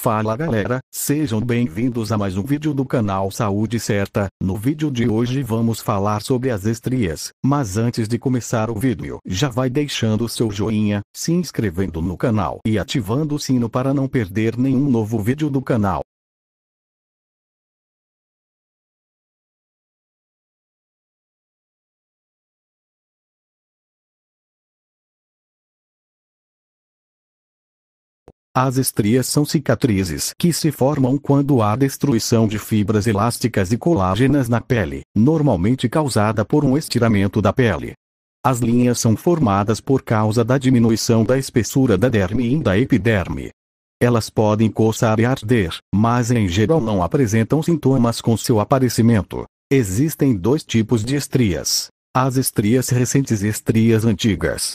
Fala galera, sejam bem-vindos a mais um vídeo do canal Saúde Certa. No vídeo de hoje vamos falar sobre as estrias, mas antes de começar o vídeo, já vai deixando o seu joinha, se inscrevendo no canal e ativando o sino para não perder nenhum novo vídeo do canal. As estrias são cicatrizes que se formam quando há destruição de fibras elásticas e colágenas na pele, normalmente causada por um estiramento da pele. As linhas são formadas por causa da diminuição da espessura da derme e da epiderme. Elas podem coçar e arder, mas em geral não apresentam sintomas com seu aparecimento. Existem dois tipos de estrias: as estrias recentes e estrias antigas.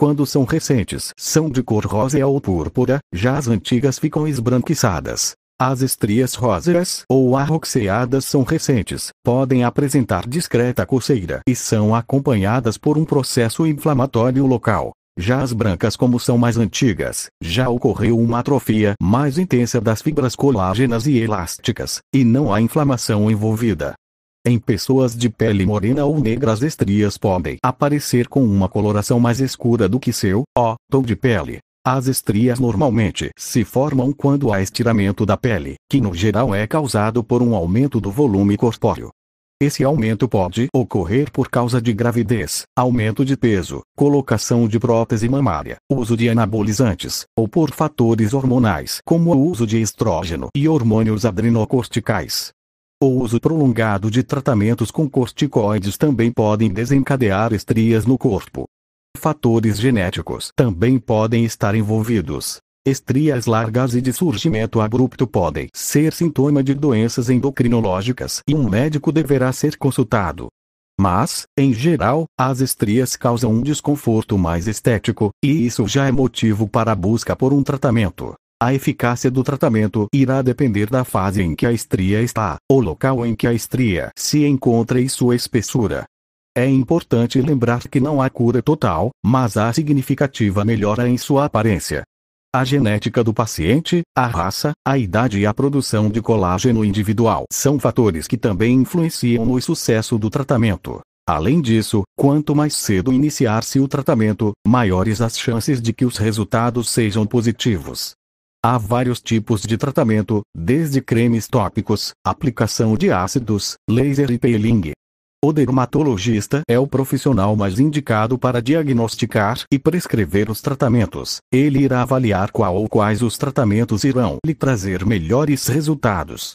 Quando são recentes, são de cor rosa ou púrpura, já as antigas ficam esbranquiçadas. As estrias róseas ou arroxeadas são recentes, podem apresentar discreta coceira e são acompanhadas por um processo inflamatório local. Já as brancas, como são mais antigas, já ocorreu uma atrofia mais intensa das fibras colágenas e elásticas, e não há inflamação envolvida. Em pessoas de pele morena ou negra as estrias podem aparecer com uma coloração mais escura do que seu, ó, tom de pele. As estrias normalmente se formam quando há estiramento da pele, que no geral é causado por um aumento do volume corpóreo. Esse aumento pode ocorrer por causa de gravidez, aumento de peso, colocação de prótese mamária, uso de anabolizantes, ou por fatores hormonais como o uso de estrógeno e hormônios adrenocorticais ou uso prolongado de tratamentos com corticoides também podem desencadear estrias no corpo. Fatores genéticos também podem estar envolvidos. Estrias largas e de surgimento abrupto podem ser sintoma de doenças endocrinológicas e um médico deverá ser consultado. Mas, em geral, as estrias causam um desconforto mais estético, e isso já é motivo para a busca por um tratamento. A eficácia do tratamento irá depender da fase em que a estria está, o local em que a estria se encontra e sua espessura. É importante lembrar que não há cura total, mas há significativa melhora em sua aparência. A genética do paciente, a raça, a idade e a produção de colágeno individual são fatores que também influenciam no sucesso do tratamento. Além disso, quanto mais cedo iniciar-se o tratamento, maiores as chances de que os resultados sejam positivos. Há vários tipos de tratamento, desde cremes tópicos, aplicação de ácidos, laser e peeling. O dermatologista é o profissional mais indicado para diagnosticar e prescrever os tratamentos. Ele irá avaliar qual ou quais os tratamentos irão lhe trazer melhores resultados.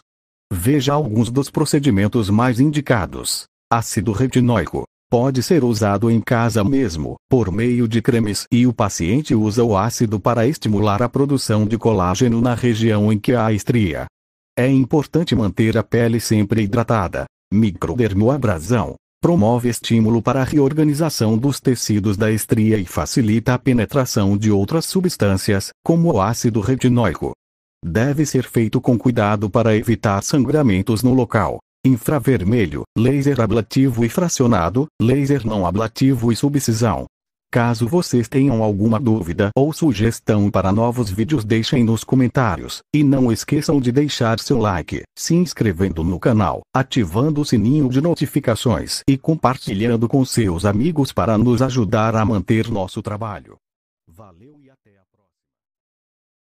Veja alguns dos procedimentos mais indicados: ácido retinóico, pode ser usado em casa mesmo, por meio de cremes, e o paciente usa o ácido para estimular a produção de colágeno na região em que há estria. É importante manter a pele sempre hidratada. Microdermoabrasão promove estímulo para a reorganização dos tecidos da estria e facilita a penetração de outras substâncias, como o ácido retinóico. Deve ser feito com cuidado para evitar sangramentos no local infravermelho, laser ablativo e fracionado, laser não ablativo e subcisão. Caso vocês tenham alguma dúvida ou sugestão para novos vídeos deixem nos comentários, e não esqueçam de deixar seu like, se inscrevendo no canal, ativando o sininho de notificações e compartilhando com seus amigos para nos ajudar a manter nosso trabalho. Valeu!